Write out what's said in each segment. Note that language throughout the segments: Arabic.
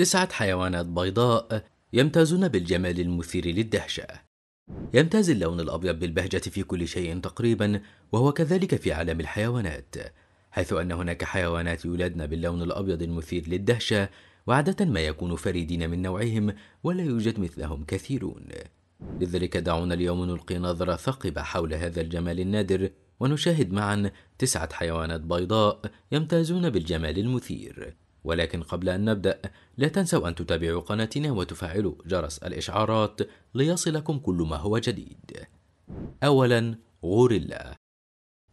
تسعة حيوانات بيضاء يمتازون بالجمال المثير للدهشة. يمتاز اللون الأبيض بالبهجة في كل شيء تقريبا، وهو كذلك في عالم الحيوانات، حيث أن هناك حيوانات يولدن باللون الأبيض المثير للدهشة، وعادة ما يكونوا فريدين من نوعهم، ولا يوجد مثلهم كثيرون. لذلك دعونا اليوم نلقي نظرة ثقبة حول هذا الجمال النادر، ونشاهد معا تسعة حيوانات بيضاء يمتازون بالجمال المثير. ولكن قبل أن نبدأ لا تنسوا أن تتابعوا قناتنا وتفعلوا جرس الإشعارات ليصلكم كل ما هو جديد أولا غوريلا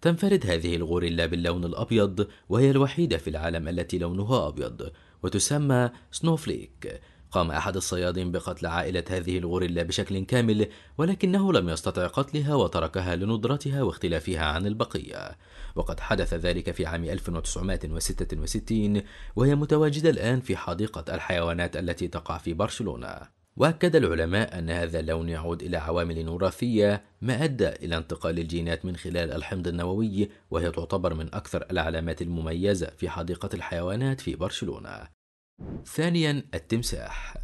تنفرد هذه الغوريلا باللون الأبيض وهي الوحيدة في العالم التي لونها أبيض وتسمى سنوفليك قام أحد الصيادين بقتل عائلة هذه الغوريلا بشكل كامل ولكنه لم يستطع قتلها وتركها لندرتها واختلافها عن البقية وقد حدث ذلك في عام 1966 وهي متواجدة الآن في حديقة الحيوانات التي تقع في برشلونة وأكد العلماء أن هذا اللون يعود إلى عوامل وراثية ما أدى إلى انتقال الجينات من خلال الحمض النووي وهي تعتبر من أكثر العلامات المميزة في حديقة الحيوانات في برشلونة ثانيا التمساح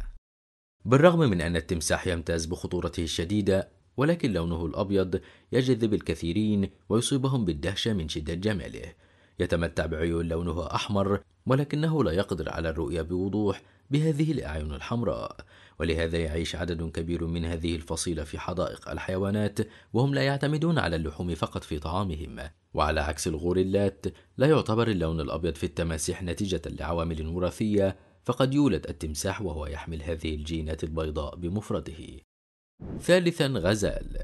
بالرغم من أن التمساح يمتاز بخطورته الشديدة ولكن لونه الأبيض يجذب الكثيرين ويصيبهم بالدهشة من شدة جماله يتمتع بعيون لونها أحمر ولكنه لا يقدر على الرؤية بوضوح بهذه الأعين الحمراء ولهذا يعيش عدد كبير من هذه الفصيلة في حدائق الحيوانات وهم لا يعتمدون على اللحوم فقط في طعامهم وعلى عكس الغوريلات لا يعتبر اللون الأبيض في التماسيح نتيجة لعوامل وراثية فقد يولد التمساح وهو يحمل هذه الجينات البيضاء بمفرده ثالثا غزال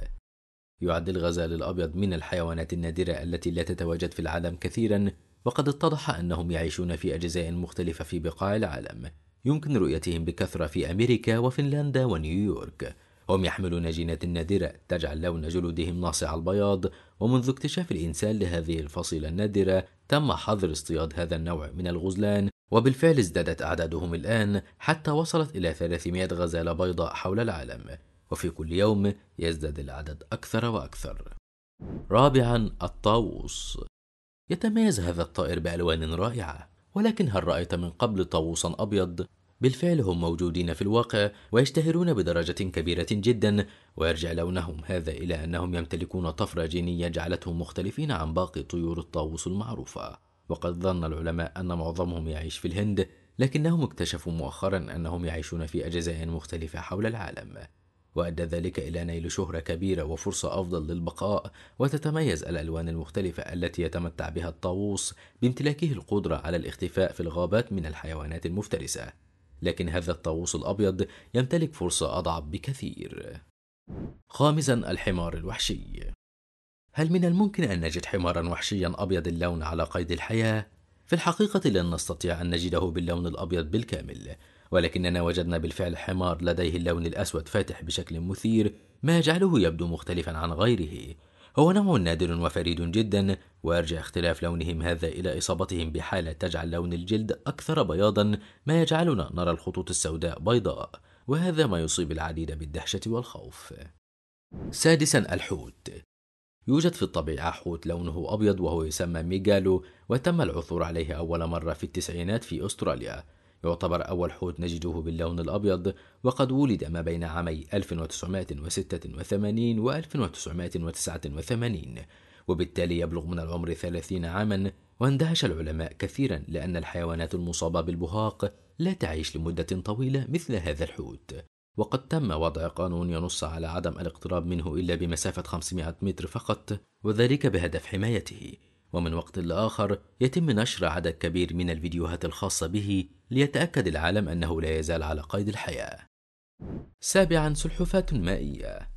يعد الغزال الأبيض من الحيوانات النادرة التي لا تتواجد في العالم كثيرا وقد اتضح أنهم يعيشون في أجزاء مختلفة في بقاع العالم يمكن رؤيتهم بكثرة في أمريكا وفنلندا ونيويورك هم يحملون جينات نادرة تجعل لون جلودهم ناصع البياض ومنذ اكتشاف الإنسان لهذه الفصيلة النادرة تم حظر اصطياد هذا النوع من الغزلان وبالفعل ازدادت أعدادهم الآن حتى وصلت إلى 300 غزالة بيضاء حول العالم وفي كل يوم يزداد العدد أكثر وأكثر رابعا الطاووس يتميز هذا الطائر بألوان رائعة ولكن هل رأيت من قبل طاووسا أبيض؟ بالفعل هم موجودين في الواقع ويشتهرون بدرجة كبيرة جدا ويرجع لونهم هذا إلى أنهم يمتلكون طفرة جينية جعلتهم مختلفين عن باقي طيور الطاووس المعروفة وقد ظن العلماء أن معظمهم يعيش في الهند لكنهم اكتشفوا مؤخرا أنهم يعيشون في أجزاء مختلفة حول العالم وأدى ذلك إلى نيل شهرة كبيرة وفرصة أفضل للبقاء وتتميز الألوان المختلفة التي يتمتع بها الطاووس بامتلاكه القدرة على الاختفاء في الغابات من الحيوانات المفترسة لكن هذا الطاووس الأبيض يمتلك فرصة أضعف بكثير خامسا الحمار الوحشي هل من الممكن أن نجد حمارا وحشيا أبيض اللون على قيد الحياة؟ في الحقيقة لن نستطيع أن نجده باللون الأبيض بالكامل ولكننا وجدنا بالفعل حمار لديه اللون الأسود فاتح بشكل مثير ما يجعله يبدو مختلفا عن غيره هو نوع نادر وفريد جدا ويرجع اختلاف لونهم هذا إلى إصابتهم بحالة تجعل لون الجلد أكثر بياضا ما يجعلنا نرى الخطوط السوداء بيضاء وهذا ما يصيب العديد بالدهشة والخوف سادسا الحوت يوجد في الطبيعة حوت لونه أبيض وهو يسمى ميجالو وتم العثور عليه أول مرة في التسعينات في أستراليا يعتبر أول حوت نجده باللون الأبيض وقد ولد ما بين عامي 1986 و 1989 وبالتالي يبلغ من العمر 30 عاما واندهش العلماء كثيرا لأن الحيوانات المصابة بالبهاق لا تعيش لمدة طويلة مثل هذا الحوت وقد تم وضع قانون ينص على عدم الاقتراب منه إلا بمسافة 500 متر فقط وذلك بهدف حمايته ومن وقت لآخر يتم نشر عدد كبير من الفيديوهات الخاصة به ليتأكد العالم أنه لا يزال على قيد الحياة. سابعا سلحفاة مائية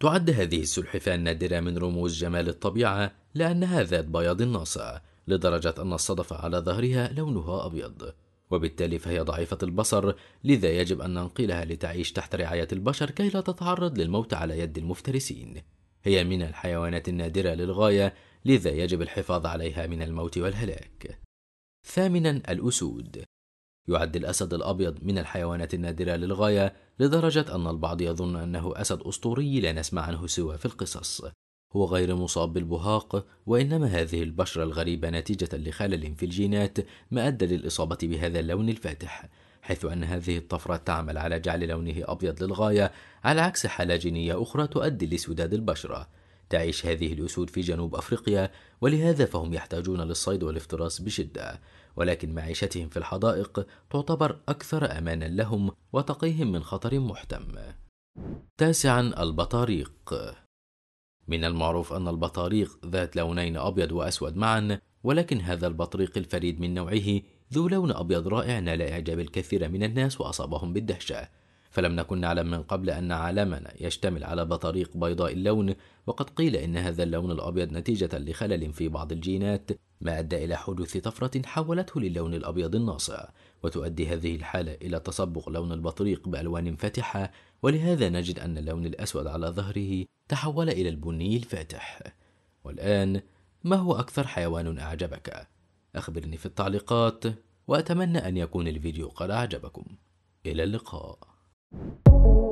تعد هذه السلحفاة النادرة من رموز جمال الطبيعة لأنها ذات بياض ناصع لدرجة أن الصدف على ظهرها لونها أبيض وبالتالي فهي ضعيفة البصر لذا يجب أن ننقلها لتعيش تحت رعاية البشر كي لا تتعرض للموت على يد المفترسين هي من الحيوانات النادرة للغاية لذا يجب الحفاظ عليها من الموت والهلاك. ثامنا الأسود يعد الأسد الأبيض من الحيوانات النادرة للغاية لدرجة أن البعض يظن أنه أسد أسطوري لا نسمع عنه سوى في القصص هو غير مصاب بالبهاق وإنما هذه البشرة الغريبة نتيجة لخلل في الجينات ما أدى للإصابة بهذا اللون الفاتح حيث أن هذه الطفرة تعمل على جعل لونه أبيض للغاية على عكس حالة جينية أخرى تؤدي لسوداد البشرة تعيش هذه الأسود في جنوب أفريقيا ولهذا فهم يحتاجون للصيد والافتراس بشدة ولكن معيشتهم في الحدائق تعتبر أكثر أمانا لهم وتقيهم من خطر محتم تاسعا البطاريق من المعروف أن البطاريق ذات لونين أبيض وأسود معا ولكن هذا البطريق الفريد من نوعه ذو لون أبيض رائع نال إعجاب الكثير من الناس وأصابهم بالدهشة فلم نكن نعلم من قبل أن عالمنا يشتمل على بطاريق بيضاء اللون وقد قيل إن هذا اللون الأبيض نتيجة لخلل في بعض الجينات ما أدى إلى حدوث طفرة حولته للون الأبيض الناصع وتؤدي هذه الحالة إلى تصبغ لون البطريق بألوان فاتحة ولهذا نجد أن اللون الأسود على ظهره تحول إلى البني الفاتح والآن ما هو أكثر حيوان أعجبك؟ أخبرني في التعليقات وأتمنى أن يكون الفيديو قد أعجبكم إلى اللقاء Thank you.